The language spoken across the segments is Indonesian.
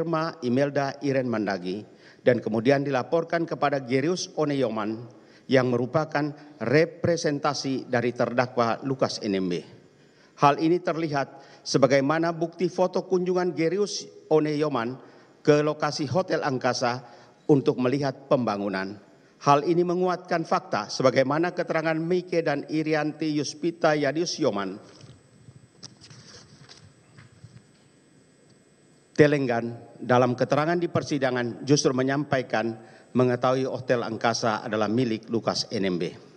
Irma Imelda Iren Mandagi dan kemudian dilaporkan kepada Gerius Oneyoman yang merupakan representasi dari terdakwa Lukas NMB. Hal ini terlihat sebagaimana bukti foto kunjungan Gerius Oneyoman ke lokasi Hotel Angkasa untuk melihat pembangunan. Hal ini menguatkan fakta sebagaimana keterangan Mike dan Irianti Yuspita Yadius Yoman Telenggan dalam keterangan di persidangan justru menyampaikan mengetahui Hotel Angkasa adalah milik Lukas NMB.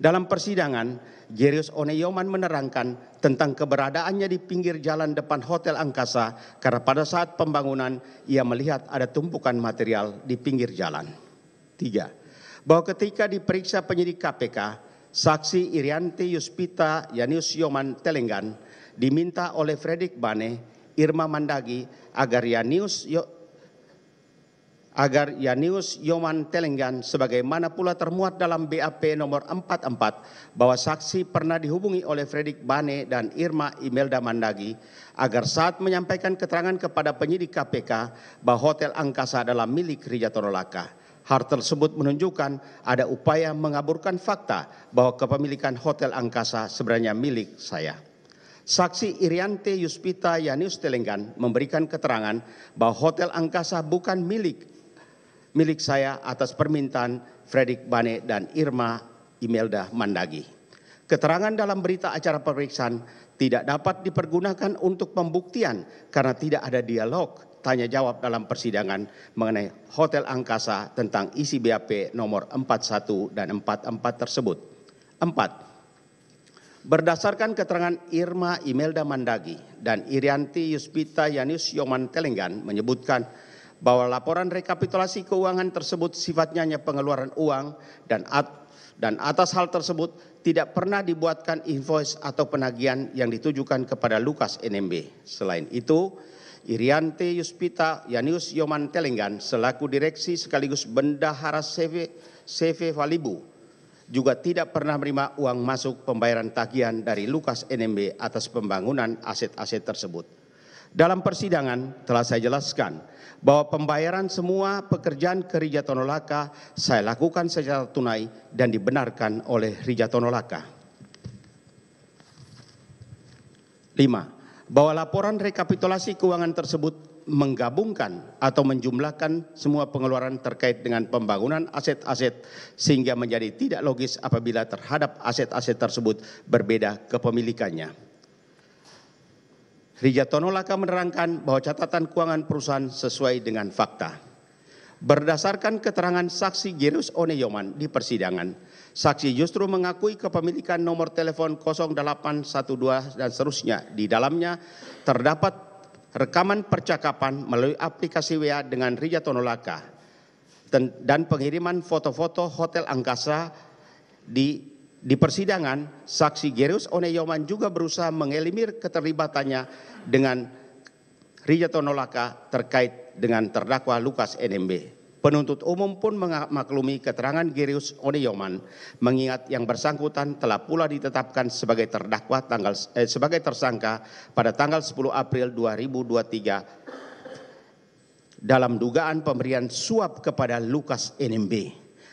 Dalam persidangan, Jerius Oneyoman menerangkan tentang keberadaannya di pinggir jalan depan Hotel Angkasa karena pada saat pembangunan ia melihat ada tumpukan material di pinggir jalan. Tiga, bahwa ketika diperiksa penyidik KPK, saksi Irianti Yuspita Yanius Yoman Telenggan diminta oleh Fredik Bane Irma Mandagi agar Yanius Yo, agar Yanius Yoman Telenggan sebagaimana pula termuat dalam BAP nomor 44 bahwa saksi pernah dihubungi oleh Fredik Bane dan Irma Imelda Mandagi agar saat menyampaikan keterangan kepada penyidik KPK bahwa Hotel Angkasa adalah milik Rija Torolaka. Hal tersebut menunjukkan ada upaya mengaburkan fakta bahwa kepemilikan Hotel Angkasa sebenarnya milik saya. Saksi Iriante Yuspita Yanius Telenggan memberikan keterangan bahwa Hotel Angkasa bukan milik milik saya atas permintaan Fredrik Bane dan Irma Imelda Mandagi. Keterangan dalam berita acara pemeriksaan tidak dapat dipergunakan untuk pembuktian karena tidak ada dialog tanya jawab dalam persidangan mengenai Hotel Angkasa tentang isi BAP nomor 41 dan 44 tersebut. 4. Berdasarkan keterangan Irma Imelda Mandagi dan Irianti Yuspita Yanis Yoman Telenggan menyebutkan bahwa laporan rekapitulasi keuangan tersebut sifatnya hanya pengeluaran uang dan at dan atas hal tersebut tidak pernah dibuatkan invoice atau penagihan yang ditujukan kepada Lukas NMB. Selain itu, Irianti Yuspita Yanius Yoman Telenggan selaku direksi sekaligus bendahara CV, CV Valibu juga tidak pernah menerima uang masuk pembayaran tagihan dari Lukas NMB atas pembangunan aset-aset tersebut. Dalam persidangan telah saya jelaskan bahwa pembayaran semua pekerjaan ke Rija Tonolaka saya lakukan secara tunai dan dibenarkan oleh Rija Tonolaka. 5. Bahwa laporan rekapitulasi keuangan tersebut menggabungkan atau menjumlahkan semua pengeluaran terkait dengan pembangunan aset-aset sehingga menjadi tidak logis apabila terhadap aset-aset tersebut berbeda kepemilikannya. Rijatono Laka menerangkan bahwa catatan keuangan perusahaan sesuai dengan fakta. Berdasarkan keterangan saksi Girus Oneyoman di persidangan, saksi justru mengakui kepemilikan nomor telepon 0812 dan seterusnya. Di dalamnya terdapat rekaman percakapan melalui aplikasi WA dengan Rija Tonolaka dan pengiriman foto-foto Hotel Angkasa di di persidangan, saksi Gerius Oneyoman juga berusaha mengelimir keterlibatannya dengan Rija Tonolaka terkait dengan terdakwa Lukas NMB. Penuntut umum pun mengaklumi keterangan Gerius Oneyoman mengingat yang bersangkutan telah pula ditetapkan sebagai terdakwa tanggal eh, sebagai tersangka pada tanggal 10 April 2023 dalam dugaan pemberian suap kepada Lukas NMB.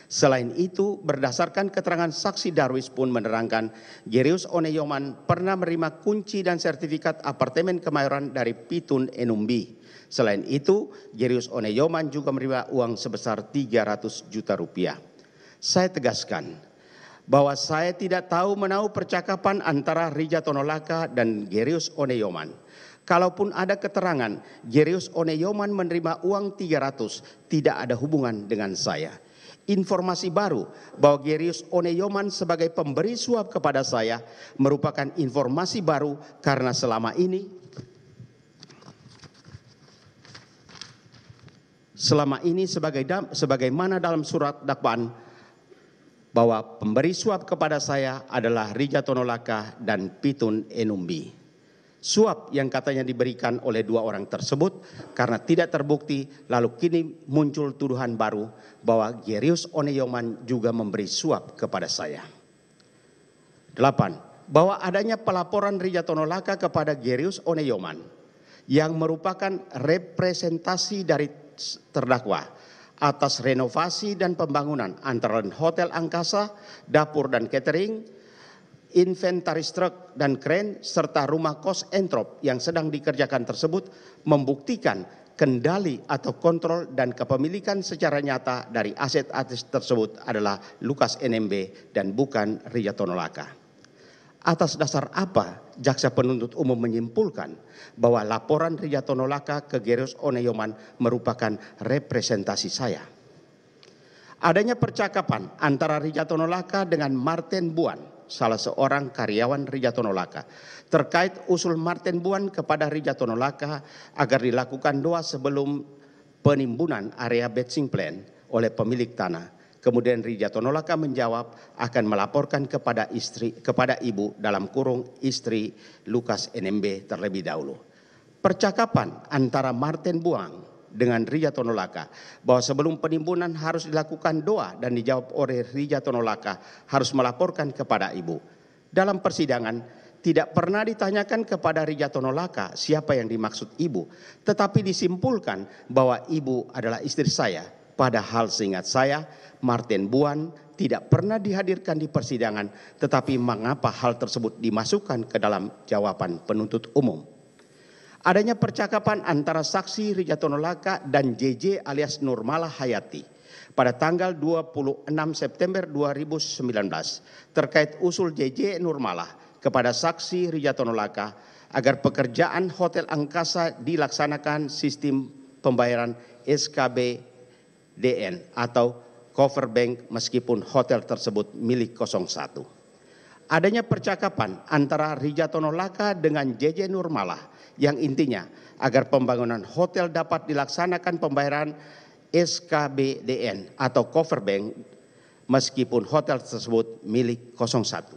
Selain itu, berdasarkan keterangan saksi Darwis pun menerangkan, Gerius Oneyoman pernah menerima kunci dan sertifikat apartemen kemayoran dari Pitun Enumbi Selain itu, Jerius Oneyoman juga menerima uang sebesar 300 juta rupiah. Saya tegaskan bahwa saya tidak tahu menahu percakapan antara Rija Tonolaka dan Jerius Oneyoman. Kalaupun ada keterangan Jerius Oneyoman menerima uang 300 tidak ada hubungan dengan saya informasi baru bahwa Gerius Oneyoman sebagai pemberi suap kepada saya merupakan informasi baru karena selama ini selama ini sebagai sebagaimana dalam surat dakwaan bahwa pemberi suap kepada saya adalah Rija Tonolaka dan Pitun Enumbi. Suap yang katanya diberikan oleh dua orang tersebut karena tidak terbukti lalu kini muncul tuduhan baru bahwa Gerius Oneyoman juga memberi suap kepada saya. Delapan, bahwa adanya pelaporan Rija Tonolaka kepada Gerius Oneyoman yang merupakan representasi dari terdakwa atas renovasi dan pembangunan antara Hotel Angkasa, dapur dan catering, inventaris truk dan kren, serta rumah kos entrop yang sedang dikerjakan tersebut membuktikan kendali atau kontrol dan kepemilikan secara nyata dari aset-aset tersebut adalah Lukas NMB dan bukan Rijatono Laka. Atas dasar apa jaksa penuntut umum menyimpulkan bahwa laporan Rijatono Laka ke Gerius Oneyoman merupakan representasi saya. Adanya percakapan antara Rijatono Laka dengan Martin Buan, salah seorang karyawan Rijatono Laka, terkait usul Martin Buan kepada Rijatono Laka agar dilakukan doa sebelum penimbunan area batching plan oleh pemilik tanah Kemudian Rijatolaka menjawab akan melaporkan kepada istri kepada ibu dalam kurung istri Lukas NMB terlebih dahulu. Percakapan antara Martin Buang dengan Rija Tonolaka bahwa sebelum penimbunan harus dilakukan doa dan dijawab oleh Rija Tonolaka harus melaporkan kepada ibu. Dalam persidangan tidak pernah ditanyakan kepada Rija Tonolaka siapa yang dimaksud ibu, tetapi disimpulkan bahwa ibu adalah istri saya Padahal seingat saya, Martin Buan tidak pernah dihadirkan di persidangan, tetapi mengapa hal tersebut dimasukkan ke dalam jawaban penuntut umum? Adanya percakapan antara saksi Rijatono Laka dan JJ alias Nurmala Hayati pada tanggal 26 September 2019 terkait usul JJ Nurmala kepada saksi Rijatono Laka agar pekerjaan Hotel Angkasa dilaksanakan sistem pembayaran SKB DN atau cover bank meskipun hotel tersebut milik 01. Adanya percakapan antara Rijatono Laka dengan JJ Nurmalah yang intinya agar pembangunan hotel dapat dilaksanakan pembayaran SKBDN atau cover bank meskipun hotel tersebut milik 01.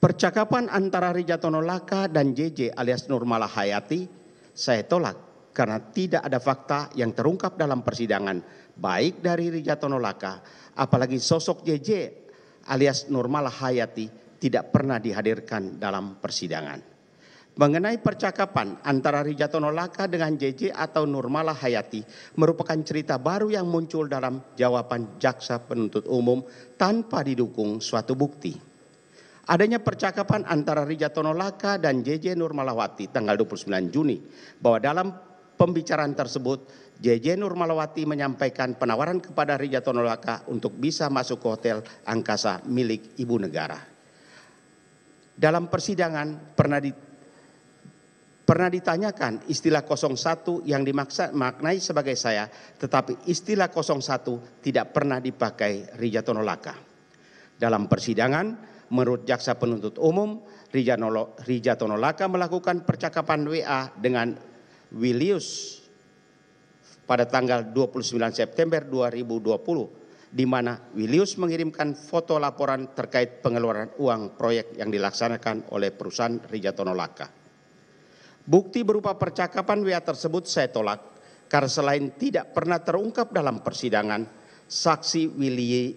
Percakapan antara Rijatono Laka dan JJ alias Nurmalah Hayati saya tolak karena tidak ada fakta yang terungkap dalam persidangan baik dari Rijatono Laka apalagi sosok JJ alias Normal Hayati tidak pernah dihadirkan dalam persidangan. Mengenai percakapan antara Rijatono Laka dengan JJ atau Nurmala Hayati merupakan cerita baru yang muncul dalam jawaban jaksa penuntut umum tanpa didukung suatu bukti. Adanya percakapan antara Rijatono Laka dan JJ Nurmalawati tanggal 29 Juni bahwa dalam pembicaraan tersebut, JJ Nurmalawati menyampaikan penawaran kepada Rijatono Laka untuk bisa masuk ke hotel angkasa milik ibu negara. Dalam persidangan pernah di, pernah ditanyakan istilah 01 yang dimaknai sebagai saya, tetapi istilah 01 tidak pernah dipakai Rijatono Laka. Dalam persidangan, menurut jaksa penuntut umum, Rijatono Laka melakukan percakapan WA dengan Wilius pada tanggal 29 September 2020 di mana Wilius mengirimkan foto laporan terkait pengeluaran uang proyek yang dilaksanakan oleh perusahaan Rijatono Laka. Bukti berupa percakapan WA tersebut saya tolak karena selain tidak pernah terungkap dalam persidangan, saksi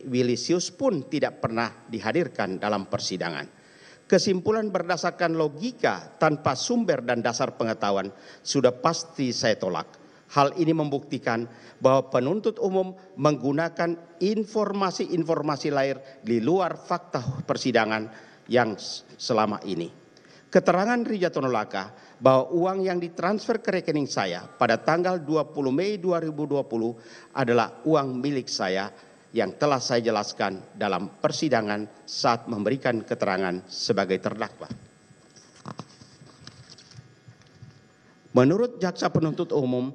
Wilisius pun tidak pernah dihadirkan dalam persidangan. Kesimpulan berdasarkan logika tanpa sumber dan dasar pengetahuan sudah pasti saya tolak. Hal ini membuktikan bahwa penuntut umum menggunakan informasi-informasi lain di luar fakta persidangan yang selama ini. Keterangan Rija Tonolaka bahwa uang yang ditransfer ke rekening saya pada tanggal 20 Mei 2020 adalah uang milik saya yang telah saya jelaskan dalam persidangan saat memberikan keterangan sebagai terdakwa. Menurut jaksa penuntut umum,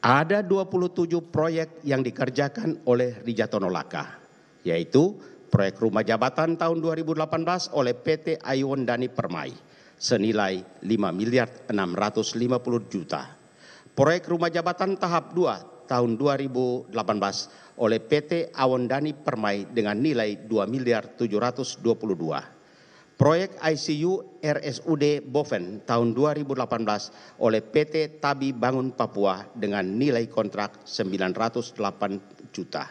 ada 27 proyek yang dikerjakan oleh Rijatono Laka, yaitu proyek rumah jabatan tahun 2018 oleh PT Ayuan Dani Permai senilai 5 miliar 650 juta. Proyek rumah jabatan tahap 2 tahun 2018 oleh PT Awandani Permai dengan nilai 2 miliar 722. Proyek ICU RSUD Boven tahun 2018 oleh PT Tabi Bangun Papua dengan nilai kontrak 908 juta.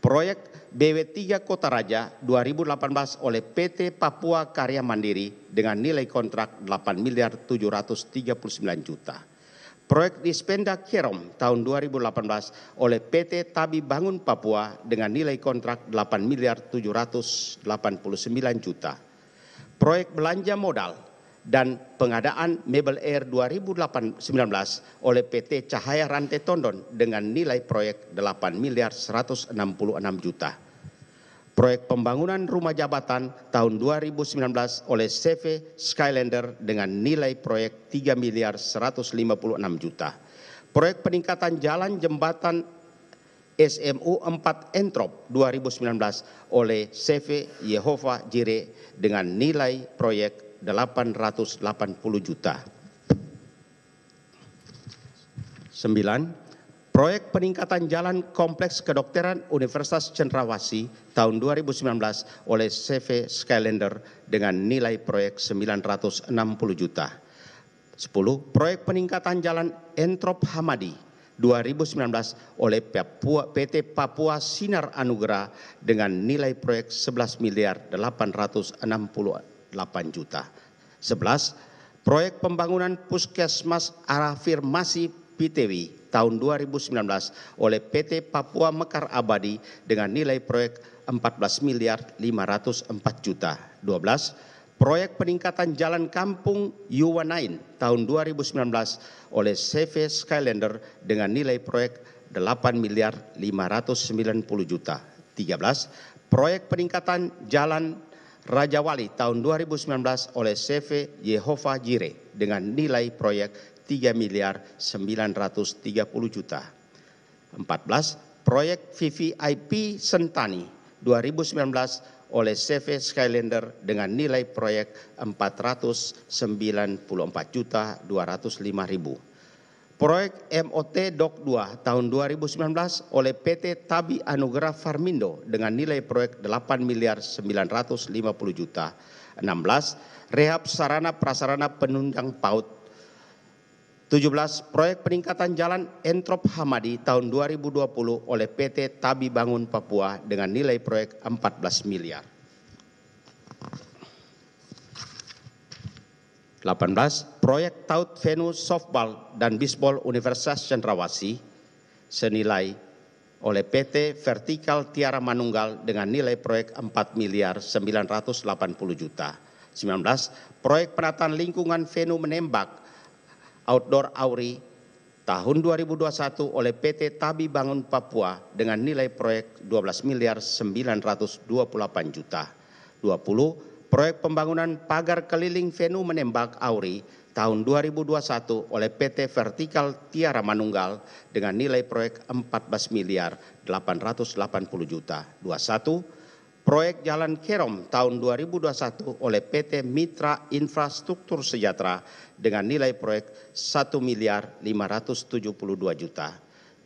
Proyek BW3 Kota Raja 2018 oleh PT Papua Karya Mandiri dengan nilai kontrak 8 miliar 739 juta Proyek Dispenda Kerom tahun 2018 oleh PT Tabi Bangun Papua dengan nilai kontrak 8 miliar 789 juta. Proyek belanja modal dan pengadaan Mebel Air 2019 oleh PT Cahaya Rantai Tondon dengan nilai proyek 8 miliar 166 juta proyek pembangunan rumah jabatan tahun 2019 oleh CV Skylander dengan nilai proyek 3 miliar 156 juta. Proyek peningkatan jalan jembatan SMU 4 Entrop 2019 oleh CV Yehova Jire dengan nilai proyek 880 juta. 9 proyek peningkatan jalan kompleks kedokteran Universitas Cendrawasi tahun 2019 oleh CV Skylander dengan nilai proyek 960 juta. 10. Proyek peningkatan jalan Entrop Hamadi 2019 oleh Papua, PT Papua Sinar Anugerah dengan nilai proyek 11 miliar 868 juta. 11. Proyek pembangunan Puskesmas Arafirmasi PTW tahun 2019 oleh PT Papua Mekar Abadi dengan nilai proyek 14 miliar 504 juta. 12. Proyek peningkatan jalan kampung Yuwanain tahun 2019 oleh CV Skylander dengan nilai proyek 8 miliar 590 juta. 13. Proyek peningkatan jalan Raja Wali tahun 2019 oleh CV Yehova Jire dengan nilai proyek 3 miliar 930 juta. 14. Proyek VVIP Sentani 2019 oleh CV Skylander dengan nilai proyek 494 juta 205 ribu. Proyek MOT DOK 2 tahun 2019 oleh PT Tabi Anugerah Farmindo dengan nilai proyek 8 miliar 950 juta. 16. Rehab sarana prasarana penunjang PAUD 17. Proyek peningkatan jalan Entrop Hamadi tahun 2020 oleh PT Tabi Bangun Papua dengan nilai proyek 14 miliar. 18. Proyek Taut Venus Softball dan Bisbol Universitas Cendrawasi senilai oleh PT Vertikal Tiara Manunggal dengan nilai proyek 4 miliar 980 juta. 19. Proyek penataan lingkungan Venu menembak outdoor auri tahun 2021 oleh PT Tabi Bangun Papua dengan nilai proyek 12 miliar 928 juta. 20. Proyek pembangunan pagar keliling venue menembak auri tahun 2021 oleh PT Vertikal Tiara Manunggal dengan nilai proyek 14 miliar 880 juta. 21 proyek Jalan Kerom tahun 2021 oleh PT Mitra Infrastruktur Sejahtera dengan nilai proyek 1 miliar 572 juta.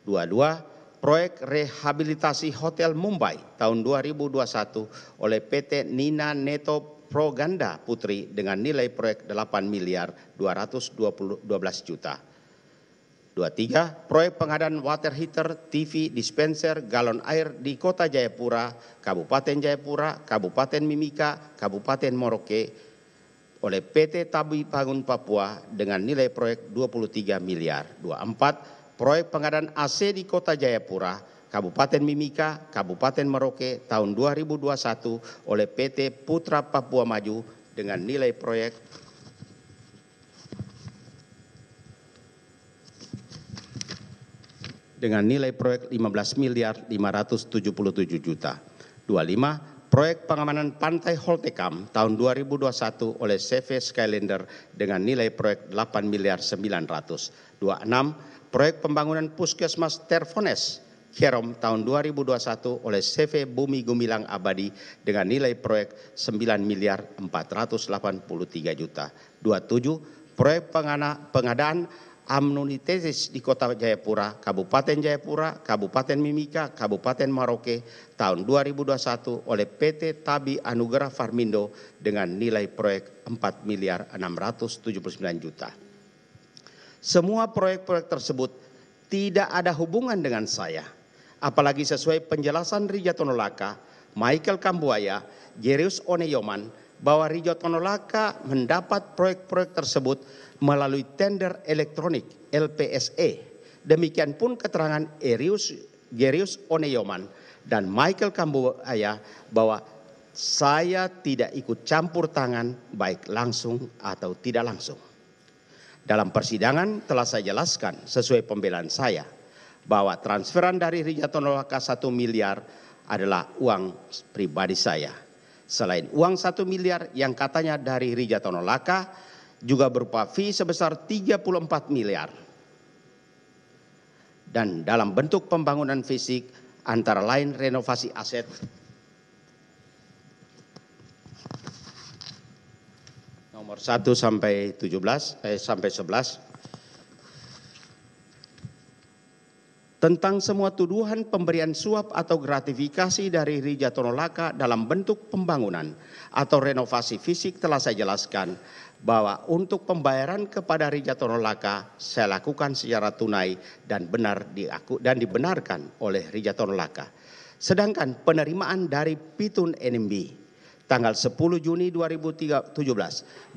22 proyek rehabilitasi Hotel Mumbai tahun 2021 oleh PT Nina Neto Proganda Putri dengan nilai proyek 8 miliar 212 juta. 23. Proyek pengadaan water heater, TV, dispenser, galon air di Kota Jayapura, Kabupaten Jayapura, Kabupaten Mimika, Kabupaten Moroke oleh PT Tabi Bangun Papua dengan nilai proyek 23 miliar. 24. Proyek pengadaan AC di Kota Jayapura, Kabupaten Mimika, Kabupaten Merauke tahun 2021 oleh PT Putra Papua Maju dengan nilai proyek dengan nilai proyek 15 miliar 577 juta. 25. Proyek pengamanan Pantai Holtekam tahun 2021 oleh CV Skylander dengan nilai proyek 8 miliar 900. 26. Proyek pembangunan Puskesmas Terfones Kerom tahun 2021 oleh CV Bumi Gumilang Abadi dengan nilai proyek 9 miliar 483 juta. 27. Proyek pengadaan Amnonitesis di kota Jayapura, Kabupaten Jayapura, Kabupaten Mimika, Kabupaten Maroke tahun 2021 oleh PT Tabi Anugerah Farmindo dengan nilai proyek 4 miliar 679 juta. Semua proyek-proyek tersebut tidak ada hubungan dengan saya. Apalagi sesuai penjelasan Rija Tonolaka, Michael Kambuaya, Jerius Oneyoman, bahwa Rijau Tonolaka mendapat proyek-proyek tersebut melalui tender elektronik LPSE. Demikian pun keterangan Erius Gerius Oneyoman dan Michael Kambuaya bahwa saya tidak ikut campur tangan baik langsung atau tidak langsung. Dalam persidangan telah saya jelaskan sesuai pembelaan saya bahwa transferan dari Rijatono Laka 1 miliar adalah uang pribadi saya Selain uang 1 miliar yang katanya dari Rija Tonolaka juga berupa fee sebesar 34 miliar. Dan dalam bentuk pembangunan fisik antara lain renovasi aset nomor 1 sampai 17 eh, sampai 11 tentang semua tuduhan pemberian suap atau gratifikasi dari Rija Tonolaka dalam bentuk pembangunan atau renovasi fisik telah saya jelaskan bahwa untuk pembayaran kepada Rija Tonolaka saya lakukan secara tunai dan benar diaku dan dibenarkan oleh Rija Tonolaka. Sedangkan penerimaan dari Pitun NMB tanggal 10 Juni 2017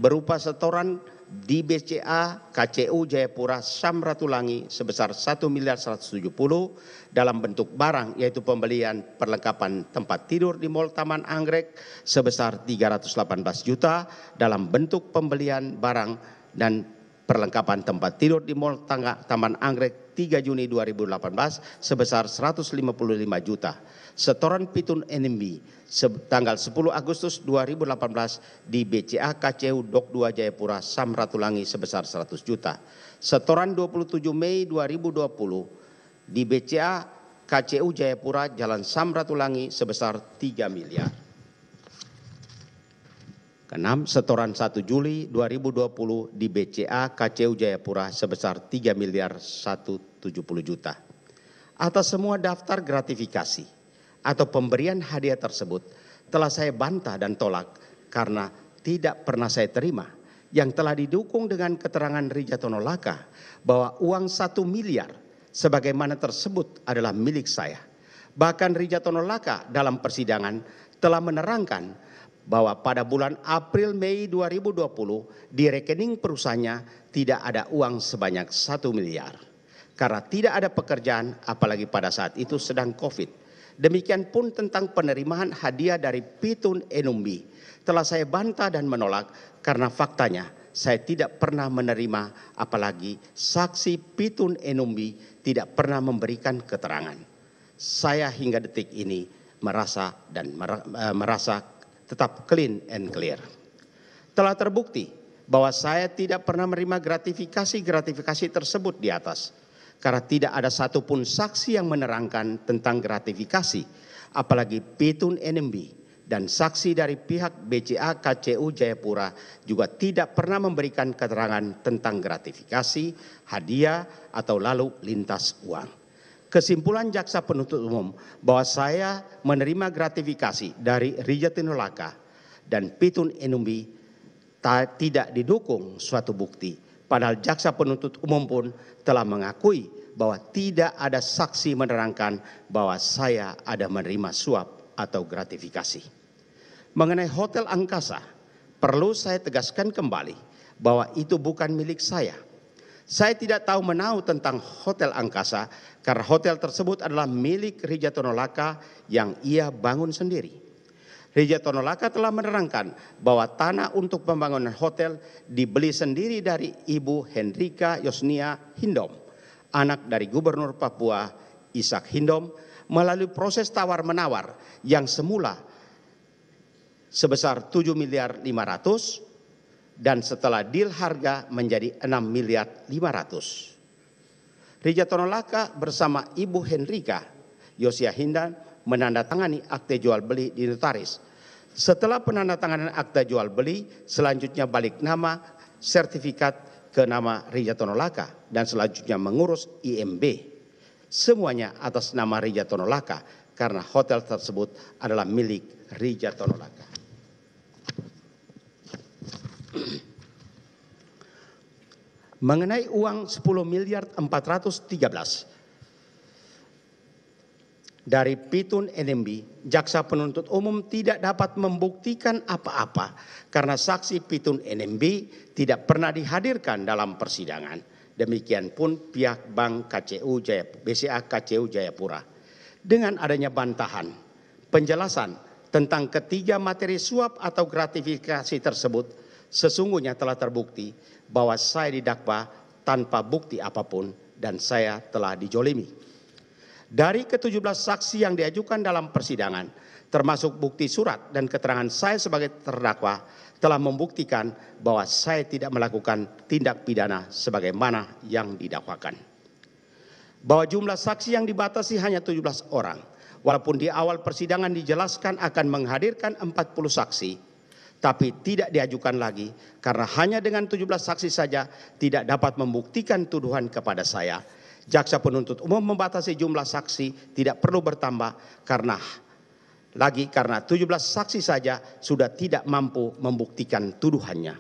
berupa setoran di BCA KCU Jayapura Samratulangi sebesar 1 miliar 170 dalam bentuk barang yaitu pembelian perlengkapan tempat tidur di Mall Taman Anggrek sebesar 318 juta dalam bentuk pembelian barang dan perlengkapan tempat tidur di Mall Tangga Taman Anggrek 3 Juni 2018 sebesar 155 juta setoran pitun NMB tanggal 10 Agustus 2018 di BCA KCU Dok 2 Jayapura Samratulangi sebesar 100 juta. Setoran 27 Mei 2020 di BCA KCU Jayapura Jalan Samratulangi sebesar 3 miliar. Keenam, setoran 1 Juli 2020 di BCA KCU Jayapura sebesar 3 miliar 170 juta. Atas semua daftar gratifikasi, atau pemberian hadiah tersebut telah saya bantah dan tolak karena tidak pernah saya terima yang telah didukung dengan keterangan Rija Tonolaka bahwa uang satu miliar sebagaimana tersebut adalah milik saya. Bahkan Rija Tonolaka dalam persidangan telah menerangkan bahwa pada bulan April Mei 2020 di rekening perusahaannya tidak ada uang sebanyak satu miliar. Karena tidak ada pekerjaan apalagi pada saat itu sedang Covid. Demikian pun tentang penerimaan hadiah dari Pitun Enumbi. Telah saya bantah dan menolak karena faktanya saya tidak pernah menerima apalagi saksi Pitun Enumbi tidak pernah memberikan keterangan. Saya hingga detik ini merasa dan e, merasa tetap clean and clear. Telah terbukti bahwa saya tidak pernah menerima gratifikasi-gratifikasi tersebut di atas karena tidak ada satupun saksi yang menerangkan tentang gratifikasi, apalagi Pitun NMB dan saksi dari pihak BCA KCU Jayapura juga tidak pernah memberikan keterangan tentang gratifikasi, hadiah, atau lalu lintas uang. Kesimpulan jaksa penuntut umum bahwa saya menerima gratifikasi dari Rijatin Nolaka dan Pitun Enumbi tidak didukung suatu bukti Padahal jaksa penuntut umum pun telah mengakui bahwa tidak ada saksi menerangkan bahwa saya ada menerima suap atau gratifikasi. Mengenai hotel angkasa, perlu saya tegaskan kembali bahwa itu bukan milik saya. Saya tidak tahu menahu tentang hotel angkasa karena hotel tersebut adalah milik Rijatono Laka yang ia bangun sendiri. Rija Tonolaka telah menerangkan bahwa tanah untuk pembangunan hotel dibeli sendiri dari Ibu Hendrika Yosnia Hindom, anak dari Gubernur Papua Ishak Hindom, melalui proses tawar-menawar yang semula sebesar 7 miliar 500 dan setelah deal harga menjadi 6 miliar 500. Rija Tonolaka bersama Ibu Hendrika Yosia Hindan menandatangani akte jual beli di notaris. Setelah penandatanganan akte jual beli, selanjutnya balik nama sertifikat ke nama Rijatono Laka dan selanjutnya mengurus IMB. Semuanya atas nama Rijatono Laka karena hotel tersebut adalah milik Rijatono Laka. Mengenai uang 10 miliar 413 dari pitun NMB, jaksa penuntut umum tidak dapat membuktikan apa-apa karena saksi pitun NMB tidak pernah dihadirkan dalam persidangan. Demikian pun pihak Bank KCU Jaya, BCA KCU Jayapura. Dengan adanya bantahan, penjelasan tentang ketiga materi suap atau gratifikasi tersebut sesungguhnya telah terbukti bahwa saya didakwa tanpa bukti apapun dan saya telah dijolimi dari ke-17 saksi yang diajukan dalam persidangan, termasuk bukti surat dan keterangan saya sebagai terdakwa, telah membuktikan bahwa saya tidak melakukan tindak pidana sebagaimana yang didakwakan. Bahwa jumlah saksi yang dibatasi hanya 17 orang, walaupun di awal persidangan dijelaskan akan menghadirkan 40 saksi, tapi tidak diajukan lagi karena hanya dengan 17 saksi saja tidak dapat membuktikan tuduhan kepada saya jaksa penuntut umum membatasi jumlah saksi tidak perlu bertambah karena lagi karena 17 saksi saja sudah tidak mampu membuktikan tuduhannya.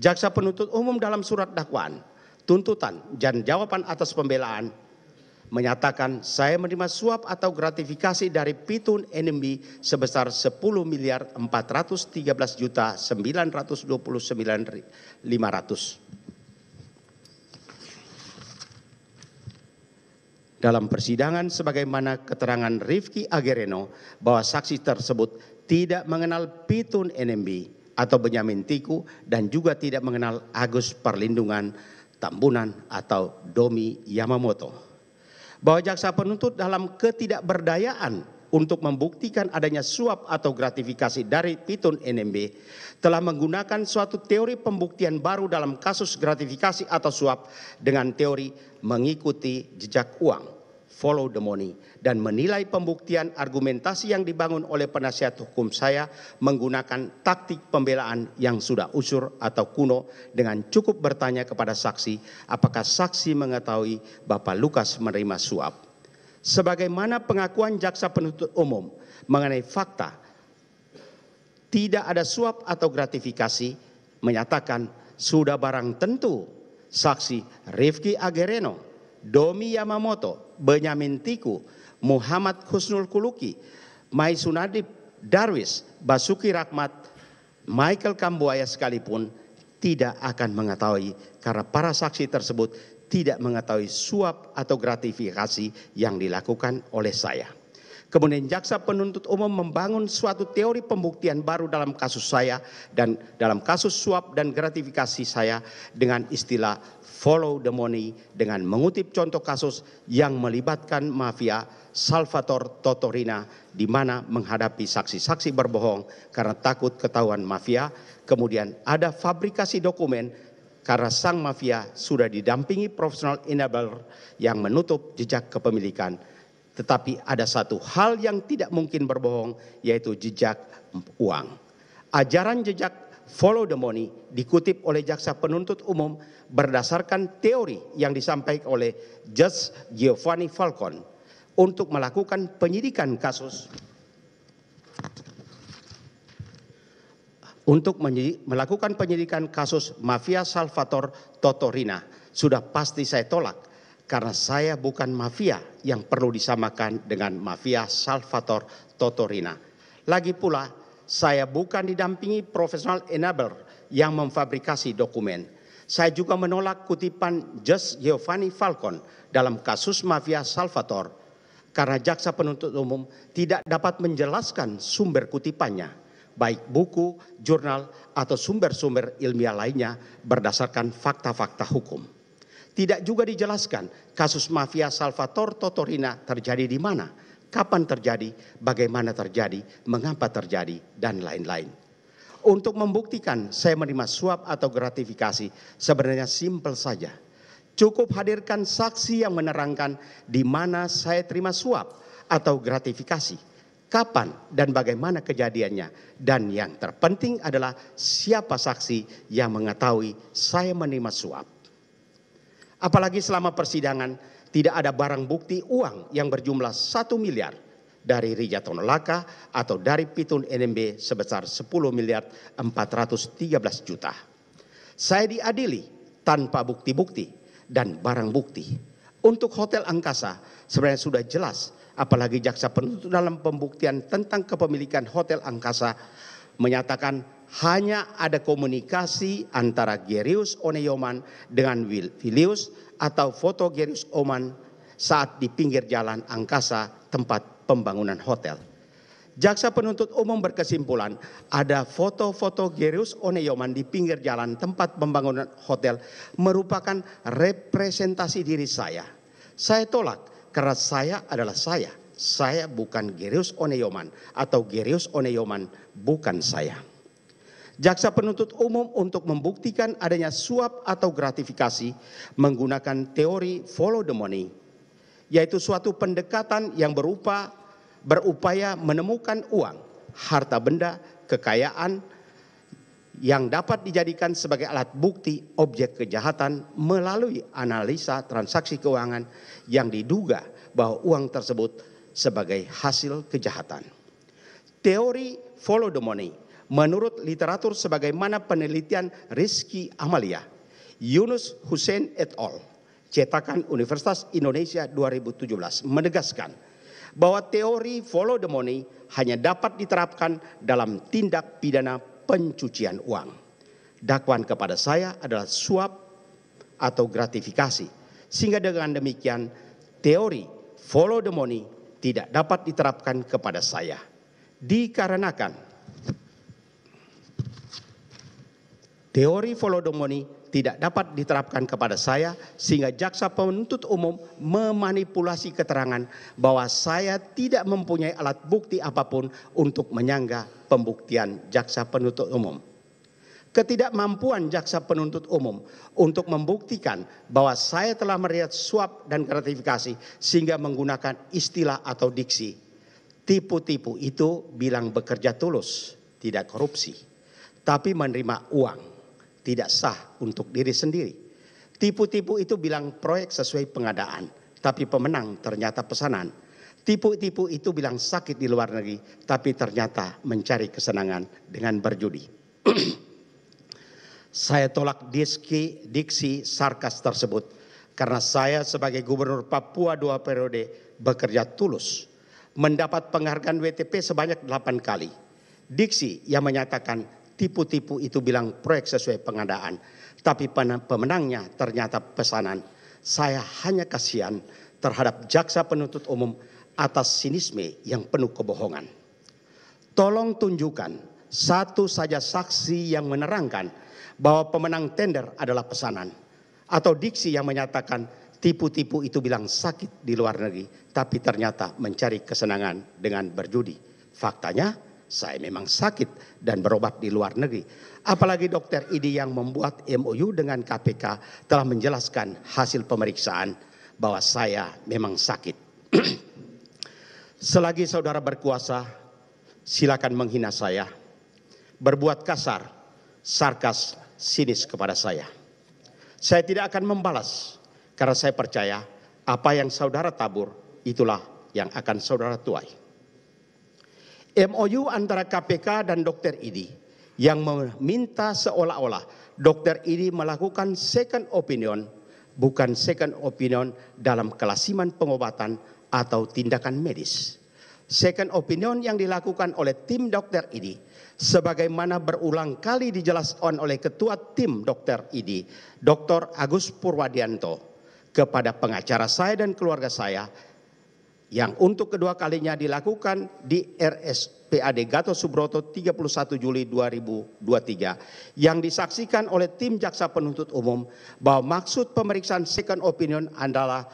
Jaksa penuntut umum dalam surat dakwaan, tuntutan dan jawaban atas pembelaan menyatakan saya menerima suap atau gratifikasi dari Pitun NMB sebesar 10 miliar 413 juta 929 500 dalam persidangan sebagaimana keterangan Rifki Agereno bahwa saksi tersebut tidak mengenal Pitun NMB atau Benyamin Tiku dan juga tidak mengenal Agus Perlindungan Tambunan atau Domi Yamamoto. Bahwa jaksa penuntut dalam ketidakberdayaan untuk membuktikan adanya suap atau gratifikasi dari Pitun NMB telah menggunakan suatu teori pembuktian baru dalam kasus gratifikasi atau suap dengan teori mengikuti jejak uang follow the money dan menilai pembuktian argumentasi yang dibangun oleh penasihat hukum saya menggunakan taktik pembelaan yang sudah usur atau kuno dengan cukup bertanya kepada saksi apakah saksi mengetahui Bapak Lukas menerima suap sebagaimana pengakuan jaksa penuntut umum mengenai fakta tidak ada suap atau gratifikasi menyatakan sudah barang tentu saksi Rifki Agereno, Domi Yamamoto, Benyamin Tiku, Muhammad Husnul Kuluki, Mai Sunadip, Darwis, Basuki Rahmat, Michael Kambuaya sekalipun tidak akan mengetahui karena para saksi tersebut tidak mengetahui suap atau gratifikasi yang dilakukan oleh saya. Kemudian jaksa penuntut umum membangun suatu teori pembuktian baru dalam kasus saya dan dalam kasus suap dan gratifikasi saya dengan istilah follow the money dengan mengutip contoh kasus yang melibatkan mafia Salvatore Totorina di mana menghadapi saksi-saksi berbohong karena takut ketahuan mafia. Kemudian ada fabrikasi dokumen karena sang mafia sudah didampingi profesional enabler yang menutup jejak kepemilikan. Tetapi ada satu hal yang tidak mungkin berbohong yaitu jejak uang. Ajaran jejak follow the money dikutip oleh jaksa penuntut umum berdasarkan teori yang disampaikan oleh Judge Giovanni Falcon untuk melakukan penyidikan kasus untuk melakukan penyidikan kasus mafia Salvator Totorina. Sudah pasti saya tolak karena saya bukan mafia yang perlu disamakan dengan mafia Salvator Totorina. Lagi pula, saya bukan didampingi profesional enabler yang memfabrikasi dokumen. Saya juga menolak kutipan Jess Giovanni Falcon dalam kasus mafia Salvator karena jaksa penuntut umum tidak dapat menjelaskan sumber kutipannya baik buku, jurnal, atau sumber-sumber ilmiah lainnya berdasarkan fakta-fakta hukum. Tidak juga dijelaskan kasus mafia Salvatore Totorina terjadi di mana, kapan terjadi, bagaimana terjadi, mengapa terjadi, dan lain-lain. Untuk membuktikan saya menerima suap atau gratifikasi sebenarnya simpel saja. Cukup hadirkan saksi yang menerangkan di mana saya terima suap atau gratifikasi kapan dan bagaimana kejadiannya. Dan yang terpenting adalah siapa saksi yang mengetahui saya menerima suap. Apalagi selama persidangan tidak ada barang bukti uang yang berjumlah 1 miliar dari Rija Tonolaka atau dari Pitun NMB sebesar 10 miliar 413 juta. Saya diadili tanpa bukti-bukti dan barang bukti. Untuk Hotel Angkasa sebenarnya sudah jelas apalagi jaksa penuntut dalam pembuktian tentang kepemilikan Hotel Angkasa menyatakan hanya ada komunikasi antara Gerius Oneyoman dengan Will Vilius atau foto Gerius Oman saat di pinggir jalan angkasa tempat pembangunan hotel. Jaksa penuntut umum berkesimpulan ada foto-foto Gerius Oneyoman di pinggir jalan tempat pembangunan hotel merupakan representasi diri saya. Saya tolak karena saya adalah saya. Saya bukan Gerius Oneyoman atau Gerius Oneyoman bukan saya. Jaksa penuntut umum untuk membuktikan adanya suap atau gratifikasi menggunakan teori follow the money, yaitu suatu pendekatan yang berupa berupaya menemukan uang, harta benda, kekayaan, yang dapat dijadikan sebagai alat bukti objek kejahatan melalui analisa transaksi keuangan yang diduga bahwa uang tersebut sebagai hasil kejahatan. Teori follow the money menurut literatur sebagaimana penelitian Rizky Amalia, Yunus Hussein et al. cetakan Universitas Indonesia 2017 menegaskan bahwa teori follow the money hanya dapat diterapkan dalam tindak pidana pencucian uang. Dakwaan kepada saya adalah suap atau gratifikasi. Sehingga dengan demikian teori follow the money tidak dapat diterapkan kepada saya. Dikarenakan teori follow the money tidak dapat diterapkan kepada saya sehingga jaksa penuntut umum memanipulasi keterangan bahwa saya tidak mempunyai alat bukti apapun untuk menyanggah pembuktian jaksa penuntut umum. Ketidakmampuan jaksa penuntut umum untuk membuktikan bahwa saya telah melihat suap dan gratifikasi sehingga menggunakan istilah atau diksi tipu-tipu itu bilang bekerja tulus, tidak korupsi, tapi menerima uang tidak sah untuk diri sendiri. Tipu-tipu itu bilang proyek sesuai pengadaan, tapi pemenang ternyata pesanan. Tipu-tipu itu bilang sakit di luar negeri, tapi ternyata mencari kesenangan dengan berjudi. saya tolak diski, diksi sarkas tersebut karena saya sebagai gubernur Papua dua periode bekerja tulus, mendapat penghargaan WTP sebanyak delapan kali. Diksi yang menyatakan tipu-tipu itu bilang proyek sesuai pengadaan. Tapi pemenangnya ternyata pesanan. Saya hanya kasihan terhadap jaksa penuntut umum atas sinisme yang penuh kebohongan. Tolong tunjukkan satu saja saksi yang menerangkan bahwa pemenang tender adalah pesanan. Atau diksi yang menyatakan tipu-tipu itu bilang sakit di luar negeri, tapi ternyata mencari kesenangan dengan berjudi. Faktanya, saya memang sakit dan berobat di luar negeri. Apalagi dokter ID yang membuat MOU dengan KPK telah menjelaskan hasil pemeriksaan bahwa saya memang sakit. Selagi saudara berkuasa, silakan menghina saya. Berbuat kasar, sarkas, sinis kepada saya. Saya tidak akan membalas karena saya percaya apa yang saudara tabur itulah yang akan saudara tuai. MOU antara KPK dan Dokter Idi yang meminta seolah-olah Dokter Idi melakukan second opinion, bukan second opinion dalam kelasiman pengobatan atau tindakan medis. Second opinion yang dilakukan oleh tim dokter ini sebagaimana berulang kali dijelaskan oleh ketua tim dokter ini, Dr. Agus Purwadianto kepada pengacara saya dan keluarga saya yang untuk kedua kalinya dilakukan di RSPAD Gatot Subroto 31 Juli 2023 yang disaksikan oleh tim jaksa penuntut umum bahwa maksud pemeriksaan second opinion adalah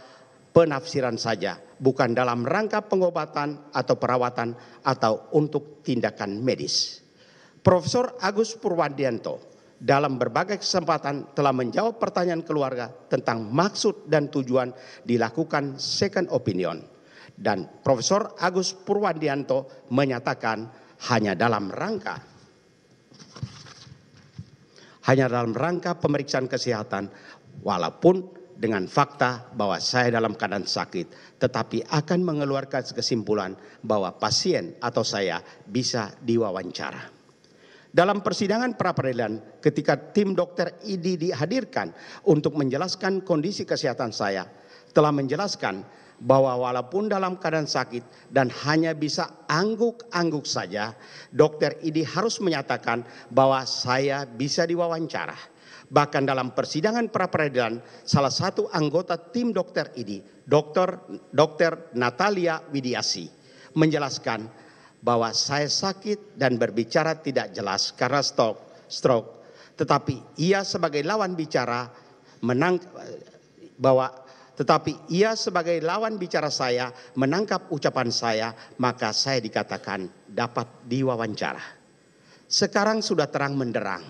penafsiran saja bukan dalam rangka pengobatan atau perawatan atau untuk tindakan medis. Profesor Agus Purwandianto dalam berbagai kesempatan telah menjawab pertanyaan keluarga tentang maksud dan tujuan dilakukan second opinion dan Profesor Agus Purwandianto menyatakan hanya dalam rangka hanya dalam rangka pemeriksaan kesehatan walaupun dengan fakta bahwa saya dalam keadaan sakit tetapi akan mengeluarkan kesimpulan bahwa pasien atau saya bisa diwawancara. Dalam persidangan pra peradilan ketika tim dokter ID dihadirkan untuk menjelaskan kondisi kesehatan saya telah menjelaskan bahwa walaupun dalam keadaan sakit dan hanya bisa angguk-angguk saja, dokter ini harus menyatakan bahwa saya bisa diwawancara. Bahkan dalam persidangan pra peradilan, salah satu anggota tim dokter ini, dokter dokter Natalia Widiasi, menjelaskan bahwa saya sakit dan berbicara tidak jelas karena stroke, stroke. Tetapi ia sebagai lawan bicara menang eh, bahwa tetapi ia sebagai lawan bicara saya menangkap ucapan saya, maka saya dikatakan dapat diwawancara. Sekarang sudah terang menderang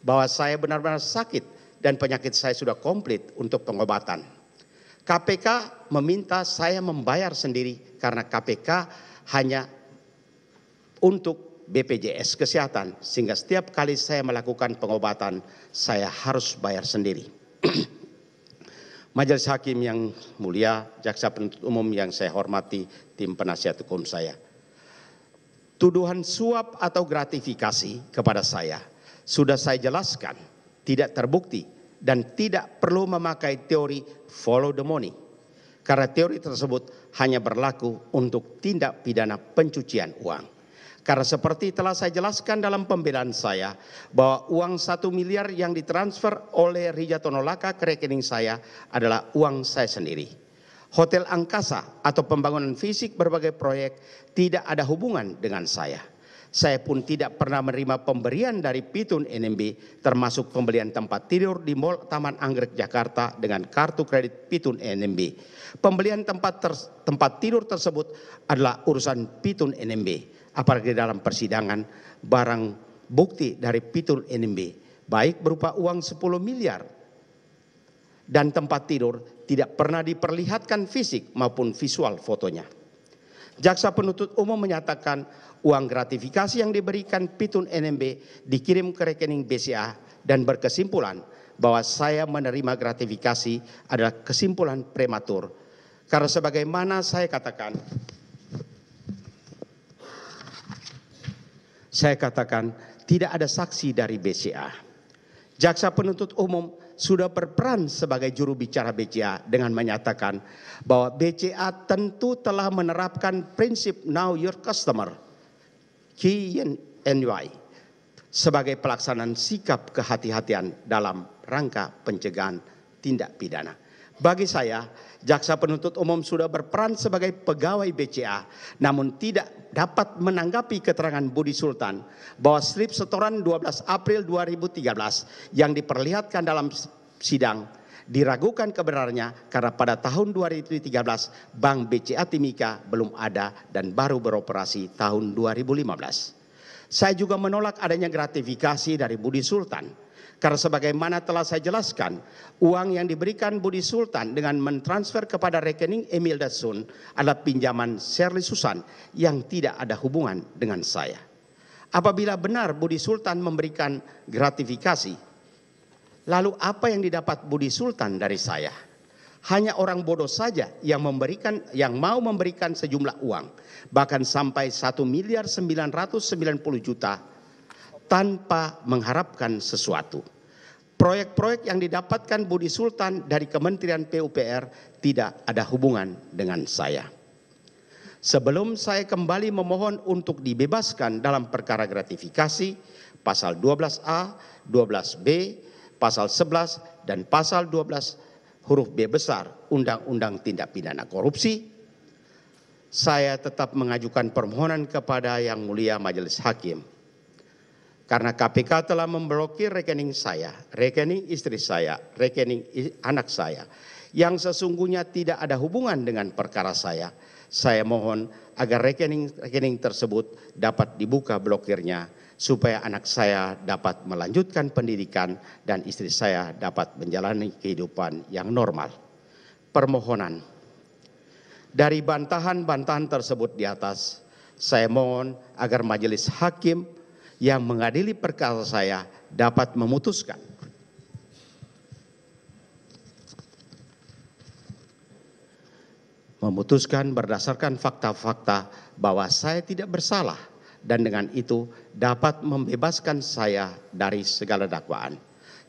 bahwa saya benar-benar sakit dan penyakit saya sudah komplit untuk pengobatan. KPK meminta saya membayar sendiri karena KPK hanya untuk BPJS Kesehatan sehingga setiap kali saya melakukan pengobatan saya harus bayar sendiri. Majelis Hakim yang mulia, Jaksa Penuntut Umum yang saya hormati, tim penasihat hukum saya. Tuduhan suap atau gratifikasi kepada saya sudah saya jelaskan tidak terbukti dan tidak perlu memakai teori follow the money. Karena teori tersebut hanya berlaku untuk tindak pidana pencucian uang. Karena seperti telah saya jelaskan dalam pembelaan saya, bahwa uang satu miliar yang ditransfer oleh Rija Tonolaka ke rekening saya adalah uang saya sendiri. Hotel Angkasa atau pembangunan fisik berbagai proyek tidak ada hubungan dengan saya. Saya pun tidak pernah menerima pemberian dari Pitun NMB termasuk pembelian tempat tidur di Mall Taman Anggrek Jakarta dengan kartu kredit Pitun NMB. Pembelian tempat ter, tempat tidur tersebut adalah urusan Pitun NMB apalagi dalam persidangan barang bukti dari Pitul NMB baik berupa uang 10 miliar dan tempat tidur tidak pernah diperlihatkan fisik maupun visual fotonya. Jaksa penuntut umum menyatakan uang gratifikasi yang diberikan Pitun NMB dikirim ke rekening BCA dan berkesimpulan bahwa saya menerima gratifikasi adalah kesimpulan prematur. Karena sebagaimana saya katakan, saya katakan tidak ada saksi dari BCA. Jaksa penuntut umum sudah berperan sebagai juru bicara BCA dengan menyatakan bahwa BCA tentu telah menerapkan prinsip Now your customer, KNY, sebagai pelaksanaan sikap kehati-hatian dalam rangka pencegahan tindak pidana. Bagi saya, jaksa penuntut umum sudah berperan sebagai pegawai BCA, namun tidak dapat menanggapi keterangan Budi Sultan bahwa slip setoran 12 April 2013 yang diperlihatkan dalam sidang diragukan kebenarannya karena pada tahun 2013 Bank BCA Timika belum ada dan baru beroperasi tahun 2015. Saya juga menolak adanya gratifikasi dari Budi Sultan karena sebagaimana telah saya jelaskan, uang yang diberikan Budi Sultan dengan mentransfer kepada rekening Emil Dasun adalah pinjaman Shirley Susan yang tidak ada hubungan dengan saya. Apabila benar Budi Sultan memberikan gratifikasi, lalu apa yang didapat Budi Sultan dari saya? Hanya orang bodoh saja yang memberikan yang mau memberikan sejumlah uang, bahkan sampai 1 miliar 990 juta tanpa mengharapkan sesuatu proyek-proyek yang didapatkan Budi Sultan dari Kementerian PUPR tidak ada hubungan dengan saya. Sebelum saya kembali memohon untuk dibebaskan dalam perkara gratifikasi, pasal 12A, 12B, pasal 11, dan pasal 12 huruf B besar Undang-Undang Tindak Pidana Korupsi, saya tetap mengajukan permohonan kepada Yang Mulia Majelis Hakim karena KPK telah memblokir rekening saya, rekening istri saya, rekening anak saya yang sesungguhnya tidak ada hubungan dengan perkara saya. Saya mohon agar rekening-rekening tersebut dapat dibuka blokirnya supaya anak saya dapat melanjutkan pendidikan dan istri saya dapat menjalani kehidupan yang normal. Permohonan dari bantahan-bantahan tersebut di atas, saya mohon agar majelis hakim yang mengadili perkara saya dapat memutuskan memutuskan berdasarkan fakta-fakta bahwa saya tidak bersalah dan dengan itu dapat membebaskan saya dari segala dakwaan.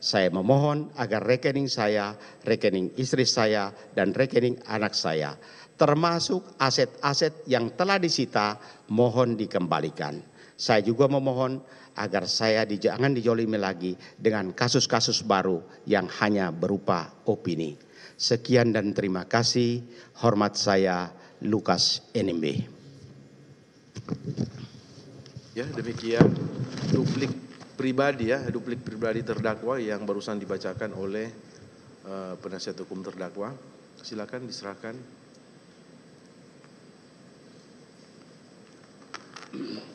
Saya memohon agar rekening saya, rekening istri saya, dan rekening anak saya termasuk aset-aset yang telah disita mohon dikembalikan. Saya juga memohon agar saya di, jangan dijolimi lagi dengan kasus-kasus baru yang hanya berupa opini. Sekian dan terima kasih. Hormat saya Lukas NMB. Ya demikian duplik pribadi ya, duplik pribadi terdakwa yang barusan dibacakan oleh uh, penasihat hukum terdakwa. Silakan diserahkan Sudah ya.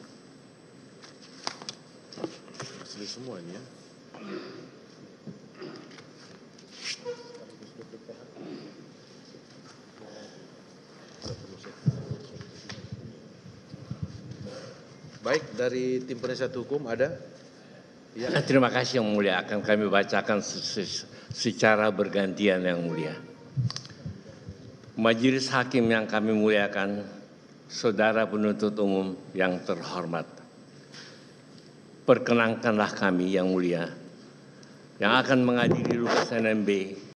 Baik, dari tim penasihat hukum ada? Ya. Terima kasih yang mulia, akan kami bacakan secara bergantian yang mulia. Majelis hakim yang kami muliakan, Saudara penuntut umum yang terhormat, perkenankanlah kami yang mulia yang akan mengadili Lukas MB